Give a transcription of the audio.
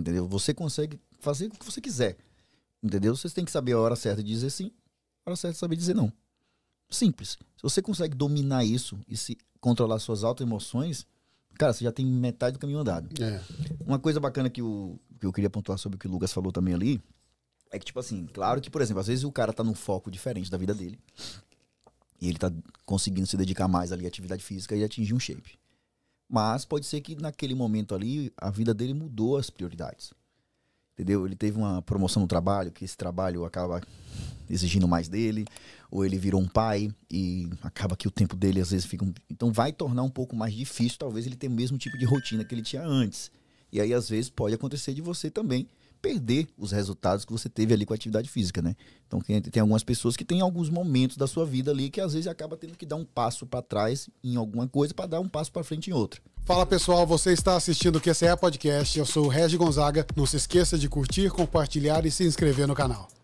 Entendeu? Você consegue fazer o que você quiser. Entendeu? Você tem que saber a hora certa de dizer sim, a hora certa de saber dizer não. Simples. Se você consegue dominar isso e se controlar suas altas emoções, cara, você já tem metade do caminho andado. É. Uma coisa bacana que, o, que eu queria pontuar sobre o que o Lucas falou também ali é que, tipo assim, claro que, por exemplo, às vezes o cara tá num foco diferente da vida dele e ele tá conseguindo se dedicar mais ali à atividade física e atingir um shape. Mas pode ser que naquele momento ali a vida dele mudou as prioridades. Entendeu? Ele teve uma promoção no trabalho, que esse trabalho acaba exigindo mais dele, ou ele virou um pai e acaba que o tempo dele às vezes fica. Um... Então vai tornar um pouco mais difícil, talvez, ele ter o mesmo tipo de rotina que ele tinha antes. E aí, às vezes, pode acontecer de você também perder os resultados que você teve ali com a atividade física, né? Então tem algumas pessoas que têm alguns momentos da sua vida ali que às vezes acaba tendo que dar um passo para trás em alguma coisa para dar um passo para frente em outra. Fala pessoal, você está assistindo o QCE Podcast, eu sou o Regi Gonzaga. Não se esqueça de curtir, compartilhar e se inscrever no canal.